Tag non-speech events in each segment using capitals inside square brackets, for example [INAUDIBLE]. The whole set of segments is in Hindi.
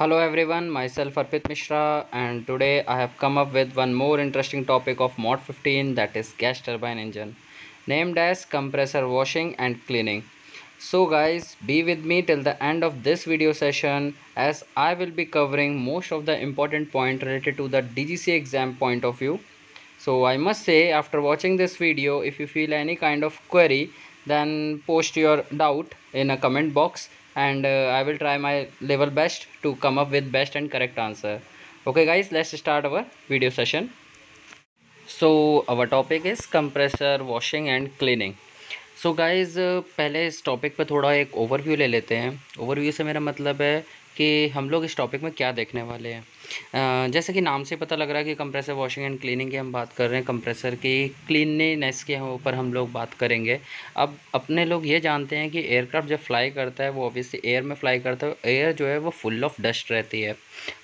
hello everyone myself arpit mishra and today i have come up with one more interesting topic of mod 15 that is gas turbine engine named as compressor washing and cleaning so guys be with me till the end of this video session as i will be covering most of the important point related to the dgc exam point of view so i must say after watching this video if you feel any kind of query then post your doubt in a comment box and uh, I will try my level best to come up with best and correct answer. Okay guys, let's start our video session. So our topic is compressor washing and cleaning. So so guys पहले इस टॉपिक पर थोड़ा एक ओवरव्यू ले लेते हैं ओवरव्यू से मेरा मतलब है कि हम लोग इस टॉपिक में क्या देखने वाले हैं जैसे कि नाम से पता लग रहा है कि कंप्रेसर वॉशिंग एंड क्लीनिंग की हम बात कर रहे हैं कंप्रेसर की क्लीननेस के ऊपर हम लोग बात करेंगे अब अपने लोग ये जानते हैं कि एयरक्राफ्ट जब फ्लाई करता है वो ऑब्वियसली एयर में फ्लाई करता है एयर जो है वो फुल ऑफ डस्ट रहती है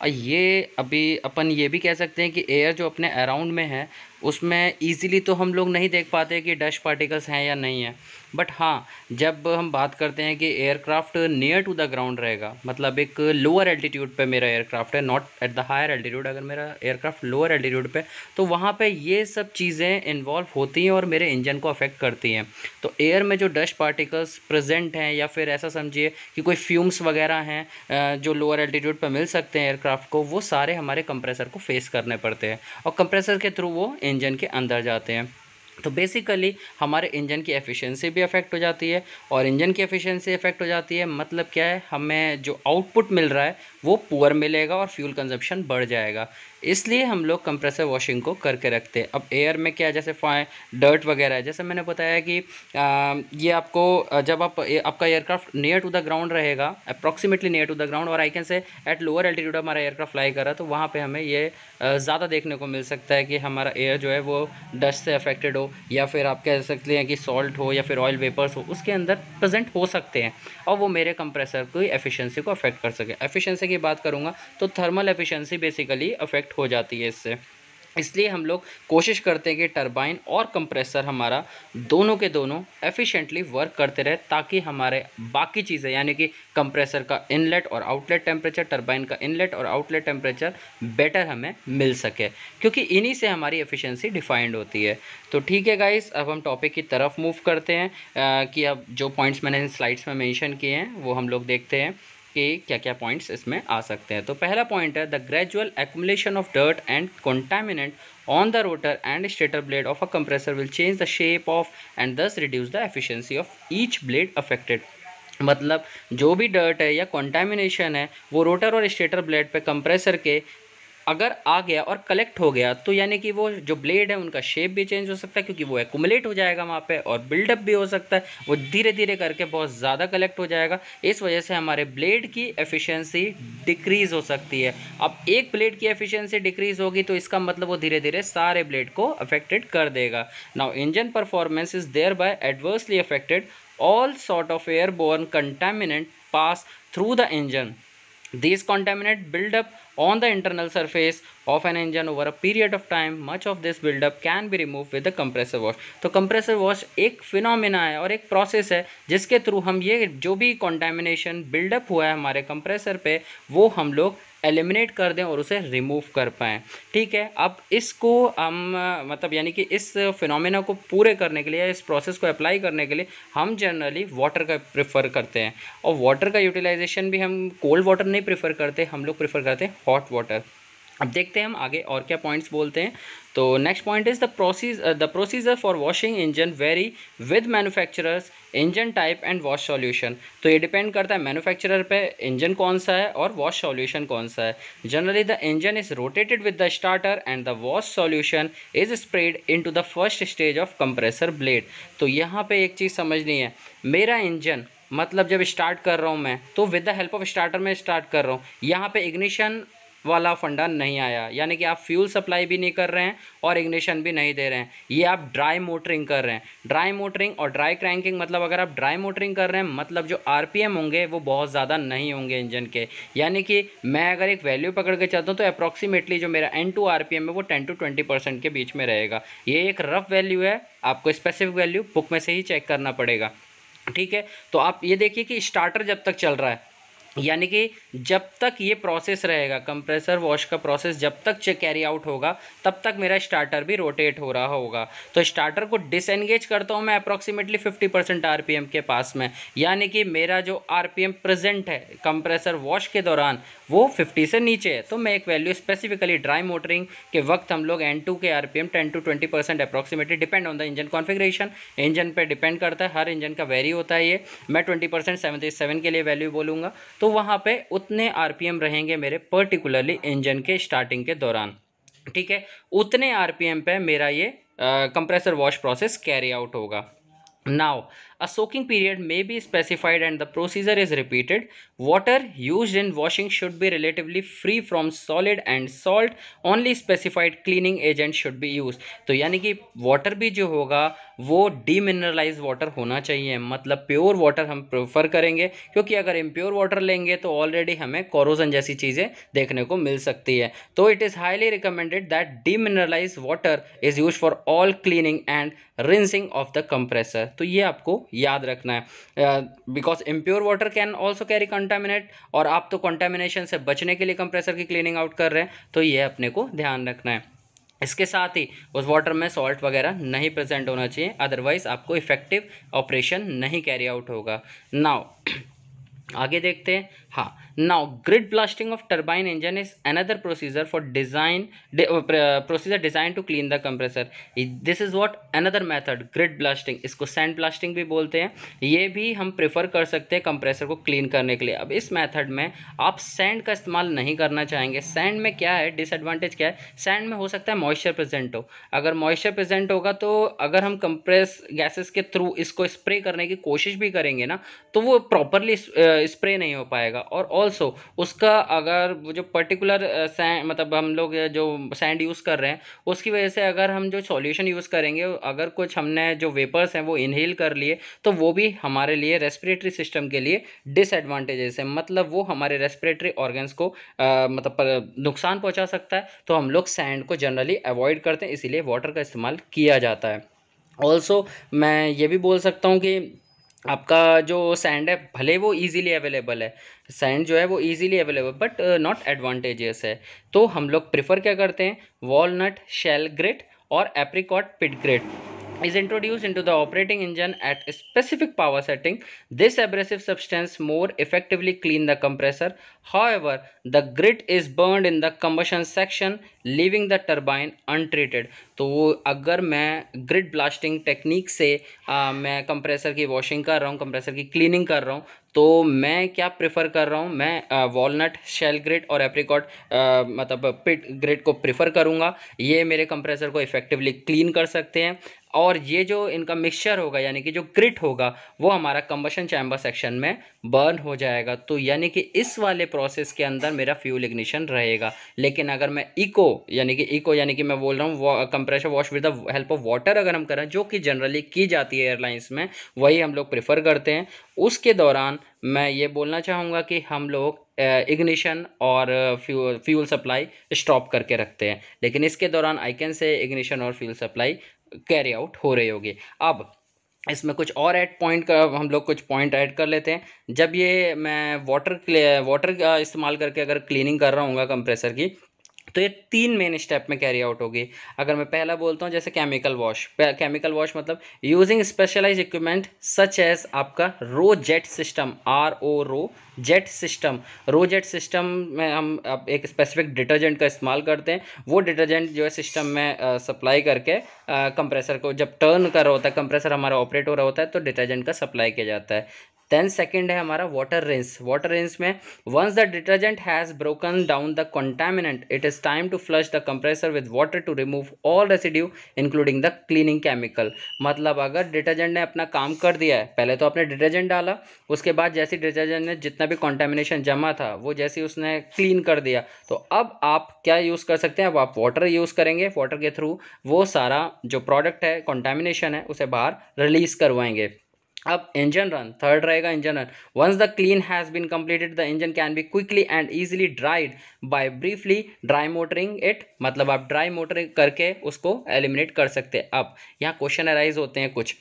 और ये अभी अपन ये भी कह सकते हैं कि एयर जो अपने अराउंड में है उसमें ईजिली तो हम लोग नहीं देख पाते कि डस्ट पार्टिकल्स हैं या नहीं है बट हाँ जब हम बात करते हैं कि aircraft near to the ground रहेगा मतलब एक लोअर एल्टीट्यूड पे मेरा एयरक्राफ्ट है not at the higher altitude अगर मेरा एयरक्राफ्ट लोअर एल्टीट्यूड पे तो वहाँ पे ये सब चीज़ें इन्वॉल्व होती हैं और मेरे इंजन को अफेक्ट करती हैं तो एयर में जो डस्ट पार्टिकल्स प्रजेंट हैं या फिर ऐसा समझिए कि कोई फ्यूम्स वगैरह हैं जो लोअर एल्टीट्यूड पर मिल सकते हैं एयरक्राफ्ट को वो सारे हमारे कंप्रेसर को फेस करने पड़ते हैं और कंप्रेसर के थ्रू वो इंजन के अंदर जाते हैं तो बेसिकली हमारे इंजन की एफिशिएंसी भी अफेक्ट हो जाती है और इंजन की एफिशिएंसी अफेक्ट हो जाती है मतलब क्या है हमें जो आउटपुट मिल रहा है वो पुअर मिलेगा और फ्यूल कंजप्शन बढ़ जाएगा इसलिए हम लोग कंप्रेसर वॉशिंग को करके रखते हैं अब एयर में क्या जैसे फाइन डर्ट वगैरह है जैसे मैंने बताया कि आ, ये आपको जब आप आपका aircraft near to the ground रहेगा approximately near to the ground और I can say at lower altitude हमारा एयरक्राफ्ट फ्लाई करा तो वहाँ पर हमें ये ज़्यादा देखने को मिल सकता है कि हमारा एयर जो है वो डस्ट से अफेक्टेड हो या फिर आप कह सकते हैं कि सॉल्ट हो या फिर ऑयल वेपर्स हो उसके अंदर प्रजेंट हो सकते हैं और वो मेरे कंप्रेसर की एफिशेंसी को अफेक्ट कर सके एफिशेंसी की बात करूँगा तो थर्मल एफिशेंसी बेसिकली अफेक्ट हो जाती है इससे इसलिए हम लोग कोशिश करते हैं कि टरबाइन और कंप्रेसर हमारा दोनों के दोनों एफिशिएंटली वर्क करते रहे ताकि हमारे बाकी चीज़ें यानी कि कंप्रेसर का इनलेट और आउटलेट टेम्परेचर टरबाइन का इनलेट और आउटलेट टेम्परेचर बेटर हमें मिल सके क्योंकि इन्हीं से हमारी एफिशिएंसी डिफाइंड होती है तो ठीक है गाइस अब हम टॉपिक की तरफ मूव करते हैं आ, कि अब जो पॉइंट्स मैंने इन स्लाइड्स में मैंशन किए हैं वो हम लोग देखते हैं के क्या क्या पॉइंट्स इसमें आ सकते हैं तो पहला पॉइंट है the gradual accumulation of dirt and contaminant on the rotor and stator blade of a compressor will change the shape of and thus reduce the efficiency of each blade affected मतलब जो भी डर्ट है या कॉन्टामिनेशन है वो रोटर और स्टेटर ब्लेड पे कंप्रेसर के अगर आ गया और कलेक्ट हो गया तो यानी कि वो जो ब्लेड है उनका शेप भी चेंज हो सकता है क्योंकि वो एकुमलेट हो जाएगा वहाँ पे और बिल्डअप भी हो सकता है वो धीरे धीरे करके बहुत ज़्यादा कलेक्ट हो जाएगा इस वजह से हमारे ब्लेड की एफिशिएंसी डिक्रीज़ हो सकती है अब एक ब्लेड की एफिशिएंसी डिक्रीज़ होगी तो इसका मतलब वो धीरे धीरे सारे ब्लेड को अफेक्टेड कर देगा now engine performance is thereby adversely affected all sort of airborne contaminant pass through the engine this contaminant buildup on the internal surface of an engine over a period of time much of this buildup can be removed with the compressor wash तो compressor wash एक फिनोमिना है और एक प्रोसेस है जिसके थ्रू हम ये जो भी कॉन्टामिनेशन बिल्डअप हुआ है हमारे कंप्रेसर पे वो हम लोग एलिमिनेट कर दें और उसे रिमूव कर पाएँ ठीक है अब इसको हम मतलब यानी कि इस फिनोमेना को पूरे करने के लिए या इस प्रोसेस को अप्लाई करने के लिए हम जनरली वाटर का प्रेफर करते हैं और वाटर का यूटिलाइजेशन भी हम कोल्ड वाटर नहीं प्रेफर करते हम लोग प्रेफर करते हैं हॉट वाटर अब देखते हैं हम आगे और क्या पॉइंट्स बोलते हैं तो next point is the proceed the procedure for washing engine varies with manufacturers engine type and wash solution तो ये डिपेंड करता है मैन्युफैक्चरर पे इंजन कौन सा है और वॉश सॉल्यूशन कौन सा है generally the engine is rotated with the starter and the wash solution is spread into the first stage of compressor blade तो यहाँ पर एक चीज़ समझनी है मेरा इंजन मतलब जब स्टार्ट कर रहा हूँ मैं तो with the help of starter में स्टार्ट कर रहा हूँ यहाँ पे इग्निशन वाला फंडा नहीं आया यानी कि आप फ्यूल सप्लाई भी नहीं कर रहे हैं और इग्निशन भी नहीं दे रहे हैं ये आप ड्राई मोटरिंग कर रहे हैं ड्राई मोटरिंग और ड्राई क्रैंकिंग मतलब अगर आप ड्राई मोटरिंग कर रहे हैं मतलब जो आर होंगे वो बहुत ज़्यादा नहीं होंगे इंजन के यानी कि मैं अगर एक वैल्यू पकड़ के चलता हूँ तो अप्रॉक्सीमेटली जो मेरा एन टू आर है वो टेन टू ट्वेंटी परसेंट के बीच में रहेगा ये एक रफ वैल्यू है आपको स्पेसिफिक वैल्यू बुक में से ही चेक करना पड़ेगा ठीक है तो आप ये देखिए कि स्टार्टर जब तक चल रहा है यानी कि जब तक ये प्रोसेस रहेगा कंप्रेसर वॉश का प्रोसेस जब तक कैरी आउट होगा तब तक मेरा स्टार्टर भी रोटेट हो रहा होगा तो स्टार्टर को डिसएंगेज करता हूँ मैं अप्रॉक्सीमेटली 50 परसेंट आर के पास में यानी कि मेरा जो आर प्रेजेंट है कंप्रेसर वॉश के दौरान वो 50 से नीचे है तो मैं एक वैल्यू स्पेसिफिकली ड्राई मोटरिंग के वक्त हम लोग एन टू के R P M ten to twenty percent approximately depend on the engine configuration engine पर डिपेंड करता है हर इंजन का वेरी होता है ये मैं ट्वेंटी परसेंट सेवेंटी सेवन के लिए वैल्यू बोलूँगा तो वहाँ पर उतने आर पी एम रहेंगे मेरे पर्टिकुलरली इंजन के स्टार्टिंग के दौरान ठीक है उतने आर पी एम पर मेरा ये compressor wash process carry out होगा now A soaking period may be specified and the procedure is repeated. Water used in washing should be relatively free from solid and salt. Only specified cleaning agent should be used. तो यानी कि water भी जो होगा वो demineralized water होना चाहिए मतलब pure water हम prefer करेंगे क्योंकि अगर impure water लेंगे तो already हमें corrosion जैसी चीज़ें देखने को मिल सकती है तो it is highly recommended that demineralized water is used for all cleaning and rinsing of the compressor. तो ये आपको याद रखना है because impure water can also carry contaminate और आप तो कंटामिनेशन से बचने के लिए कंप्रेसर की क्लीनिंग आउट कर रहे हैं तो ये अपने को ध्यान रखना है इसके साथ ही उस वाटर में सॉल्ट वगैरह नहीं प्रेजेंट होना चाहिए अदरवाइज आपको इफेक्टिव ऑपरेशन नहीं कैरी आउट होगा नाउ [CLEARS THROAT] आगे देखते हैं हाँ now grit blasting of turbine engine is another procedure for design procedure design to clean the compressor this is what another method grit blasting इसको सैंड ब्लास्टिंग भी बोलते हैं ये भी हम प्रेफर कर सकते हैं कंप्रेसर को क्लीन करने के लिए अब इस मैथड में आप सैंड का इस्तेमाल नहीं करना चाहेंगे सैंड में क्या है डिसएडवाटेज क्या है सैंड में हो सकता है मॉइस्चर प्रेजेंट हो अगर मॉइस्चर प्रेजेंट होगा तो अगर हम कंप्रेस गैसेस के थ्रू इसको स्प्रे करने की कोशिश भी करेंगे ना तो वो प्रॉपरली स्प्रे uh, नहीं हो पाएगा और ऑल्सो उसका अगर जो पर्टिकुलर सैंड मतलब हम लोग जो सैंड यूज़ कर रहे हैं उसकी वजह से अगर हम जो सॉल्यूशन यूज़ करेंगे अगर कुछ हमने जो वेपर्स हैं वो इनहेल कर लिए तो वो भी हमारे लिए रेस्पिरेटरी सिस्टम के लिए डिसएडवांटेजेस है मतलब वो हमारे रेस्पिरेटरी ऑर्गन्स को आ, मतलब नुकसान पहुँचा सकता है तो हम लोग सैंड को जनरली अवॉइड करते हैं इसीलिए वाटर का इस्तेमाल किया जाता है ऑल्सो मैं ये भी बोल सकता हूँ कि आपका जो सैंड है भले वो इजीली अवेलेबल है सैंड जो है वो easily available but not advantages है तो हम लोग प्रेफर क्या करते हैं वॉलनट शेल ग्रेट और apricot pit grit is introduced into the operating engine at a specific power setting. This abrasive substance more effectively clean the compressor. However, the grit is burned in the combustion section, leaving the turbine untreated. तो अगर मैं ग्रिड ब्लास्टिंग टेक्निक से आ, मैं कंप्रेसर की वॉशिंग कर रहा हूँ कंप्रेसर की क्लीनिंग कर रहा हूँ तो मैं क्या प्रेफर कर रहा हूँ मैं वॉलनट शेल ग्रेड और एप्रिकॉट मतलब पिट ग्रेड को प्रेफर करूँगा ये मेरे कंप्रेसर को इफ़ेक्टिवली क्लीन कर सकते हैं और ये जो इनका मिक्सचर होगा यानी कि जो क्रिट होगा वो हमारा कम्बशन चैम्बर सेक्शन में बर्न हो जाएगा तो यानी कि इस वाले प्रोसेस के अंदर मेरा फ्यूल इग्निशन रहेगा लेकिन अगर मैं इको यानी कि इको यानी कि मैं बोल रहा हूँ compressor wash with the help of water अगर हम करें जो कि जनरली की जाती है एयरलाइंस में वही हम लोग प्रेफर करते हैं उसके दौरान मैं ये बोलना चाहूँगा कि हम लोग इग्निशन और फ्यूल फ्यूल सप्लाई स्टॉप करके रखते हैं लेकिन इसके दौरान आई कैन से इग्निशन और फ्यूल सप्लाई कैरी आउट हो रही होगी अब इसमें कुछ और ऐड पॉइंट का हम लोग कुछ पॉइंट ऐड कर लेते हैं जब ये मैं वाटर वाटर का इस्तेमाल करके अगर क्लीनिंग कर रहा हूँ कंप्रेसर की तो ये तीन मेन स्टेप में कैरी आउट होगी अगर मैं पहला बोलता हूँ जैसे केमिकल वॉश केमिकल वॉश मतलब using specialize equipment such as आपका ro jet system R O ro jet system ro jet system में हम एक स्पेसिफिक डिटर्जेंट का इस्तेमाल करते हैं वो डिटर्जेंट जो है सिस्टम में सप्लाई करके कंप्रेसर को जब टर्न कर रहा होता है कंप्रेसर हमारा ऑपरेट हो रहा होता है तो डिटर्जेंट का सप्लाई किया जाता है देन सेकेंड है हमारा वाटर रेंस वाटर रेंस में once the detergent has broken down the contaminant it is time to flush the compressor with water to remove all residue including the cleaning chemical मतलब अगर डिटर्जेंट ने अपना काम कर दिया है पहले तो आपने डिटर्जेंट डाला उसके बाद जैसे डिटर्जेंट ने जितना भी कॉन्टामिनेशन जमा था वो जैसे उसने क्लीन कर दिया तो अब आप क्या यूज़ कर सकते हैं अब आप वाटर यूज़ करेंगे वाटर के थ्रू वो सारा जो प्रोडक्ट है कॉन्टामिनेशन है उसे बाहर रिलीज़ करवाएंगे अब इंजन रन थर्ड रहेगा engine run once the clean has been completed the engine can be quickly and easily dried by briefly dry motoring it मतलब आप ड्राई मोटरिंग करके उसको एलिमिनेट कर सकते हैं अब यहाँ क्वेश्चन अराइज होते हैं कुछ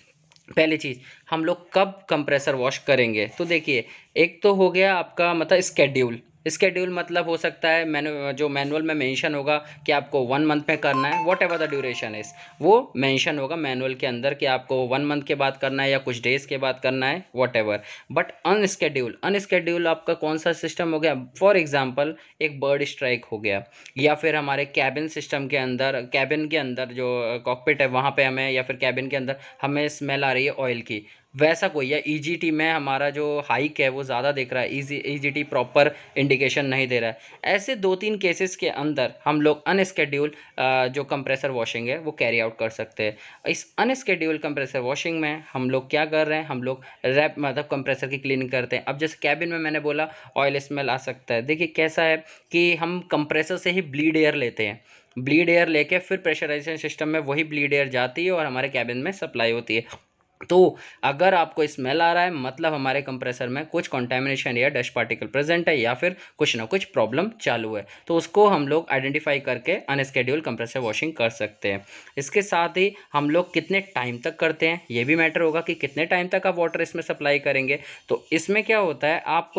पहली चीज़ हम लोग कब कंप्रेसर वॉश करेंगे तो देखिए एक तो हो गया आपका मतलब स्केड्यूल स्केड्यूल मतलब हो सकता है मैनु जो मैनुअल में मेंशन होगा कि आपको वन मंथ में करना है whatever the duration is वो मेंशन होगा मैनुअल के अंदर कि आपको वन मंथ के बाद करना है या कुछ डेज़ के बाद करना है whatever but unscheduled unscheduled आपका कौन सा सिस्टम हो गया फॉर एग्जाम्पल एक बर्ड स्ट्राइक हो गया या फिर हमारे कैबिन सिस्टम के अंदर कैबिन के अंदर जो कॉकपिट है वहाँ पर हमें या फिर कैबिन के अंदर हमें स्मेल आ रही है ऑयल की वैसा कोई है ई e में हमारा जो हाइक है वो ज़्यादा देख रहा है ई जी प्रॉपर इंडिकेशन नहीं दे रहा है ऐसे दो तीन केसेस के अंदर हम लोग अनस्केड्यूल जो कंप्रेसर वॉशिंग है वो कैरी आउट कर सकते हैं इस अनस्केड्यूल कंप्रेसर वॉशिंग में हम लोग क्या कर रहे हैं हम लोग रैप मतलब कंप्रेसर की क्लीनिंग करते हैं अब जैसे कैबिन में मैंने बोला ऑयल स्मेल आ सकता है देखिए कैसा है कि हम कंप्रेसर से ही ब्लीड एयर लेते हैं ब्लीड एयर लेके फिर प्रेशराइजेशन सिस्टम में वही ब्लीड एयर जाती है और हमारे कैबिन में सप्लाई होती है तो अगर आपको स्मेल आ रहा है मतलब हमारे कंप्रेसर में कुछ कॉन्टेमिनेशन या डस्ट पार्टिकल प्रेजेंट है या फिर कुछ ना कुछ प्रॉब्लम चालू है तो उसको हम लोग आइडेंटिफाई करके अनस्केड्यूल कंप्रेसर वॉशिंग कर सकते हैं इसके साथ ही हम लोग कितने टाइम तक करते हैं ये भी मैटर होगा कि कितने टाइम तक आप वाटर इसमें सप्लाई करेंगे तो इसमें क्या होता है आप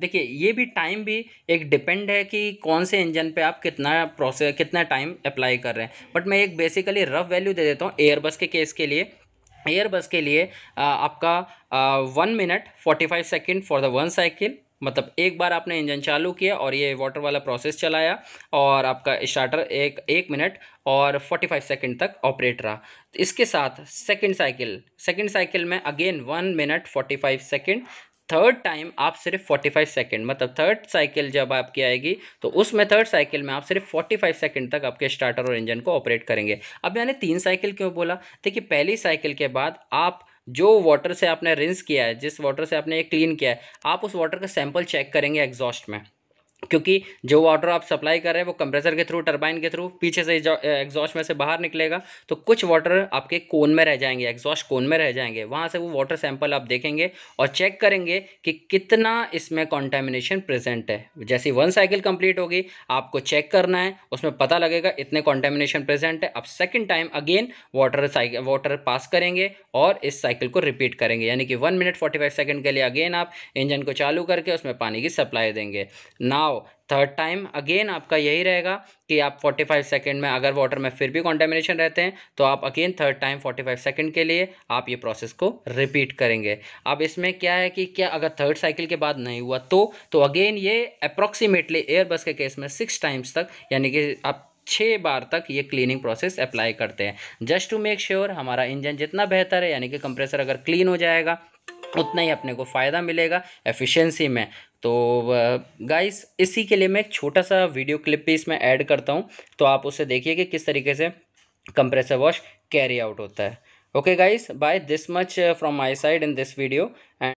देखिए ये भी टाइम भी एक डिपेंड है कि कौन से इंजन पे आप कितना प्रोसेस कितना टाइम अप्लाई कर रहे हैं बट मैं एक बेसिकली रफ वैल्यू दे देता हूँ एयरबस के केस के लिए एयरबस के लिए आपका one minute forty five second for the one cycle मतलब एक बार आपने इंजन चालू किया और ये वाटर वाला प्रोसेस चलाया और आपका स्टार्टर एक एक मिनट और फोर्टी फाइव सेकेंड तक ऑपरेट रहा इसके साथ सेकेंड साइकिल सेकेंड साइकिल में again one minute forty five second third time आप सिर्फ 45 सेकंड मतलब थर्ड साइकिल जब आपकी आएगी तो उसमें थर्ड साइकिल में आप सिर्फ 45 सेकंड तक आपके स्टार्टर और इंजन को ऑपरेट करेंगे अब मैंने तीन साइकिल क्यों बोला देखिए पहली साइकिल के बाद आप जो वाटर से आपने रिंस किया है जिस वाटर से आपने ये क्लीन किया है आप उस वाटर का सैंपल चेक करेंगे एग्जॉस्ट में क्योंकि जो वाटर आप सप्लाई कर रहे हैं वो कंप्रेसर के थ्रू टरबाइन के थ्रू पीछे से एग्जॉस्ट में से बाहर निकलेगा तो कुछ वाटर आपके कोन में रह जाएंगे एग्जॉस्ट कोन में रह जाएंगे वहाँ से वो वाटर सैंपल आप देखेंगे और चेक करेंगे कि कितना इसमें कॉन्टेमिनेशन प्रेजेंट है जैसे वन साइकिल कंप्लीट होगी आपको चेक करना है उसमें पता लगेगा इतने कॉन्टेमिनेशन प्रेजेंट है आप second time again water cycle water pass करेंगे और इस साइकिल को रिपीट करेंगे यानी कि one minute forty five second के लिए अगेन आप इंजन को चालू करके उसमें पानी की सप्लाई देंगे नाव लगाओ थर्ड टाइम अगेन आपका यही रहेगा कि आप 45 सेकंड में अगर वाटर में फिर भी कॉन्टेमिनेशन रहते हैं तो आप अगेन थर्ड टाइम 45 सेकंड के लिए आप ये प्रोसेस को रिपीट करेंगे अब इसमें क्या है कि क्या अगर थर्ड साइकिल के बाद नहीं हुआ तो तो अगेन ये अप्रॉक्सीमेटली एयर बस के केस में सिक्स टाइम्स तक यानी कि आप छः बार तक ये क्लीनिंग प्रोसेस अप्लाई करते हैं जस्ट टू मेक श्योर हमारा इंजन जितना बेहतर है यानी कि कंप्रेसर अगर क्लीन हो जाएगा उतना ही अपने को फ़ायदा मिलेगा एफिशिएंसी में तो गाइस इसी के लिए मैं एक छोटा सा वीडियो क्लिप भी इसमें ऐड करता हूँ तो आप उसे देखिए कि किस तरीके से कंप्रेसर वॉश कैरी आउट होता है okay guys bye this much from my side in this video and